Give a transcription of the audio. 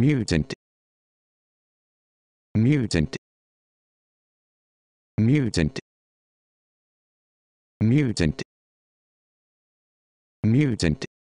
mutant mutant mutant mutant mutant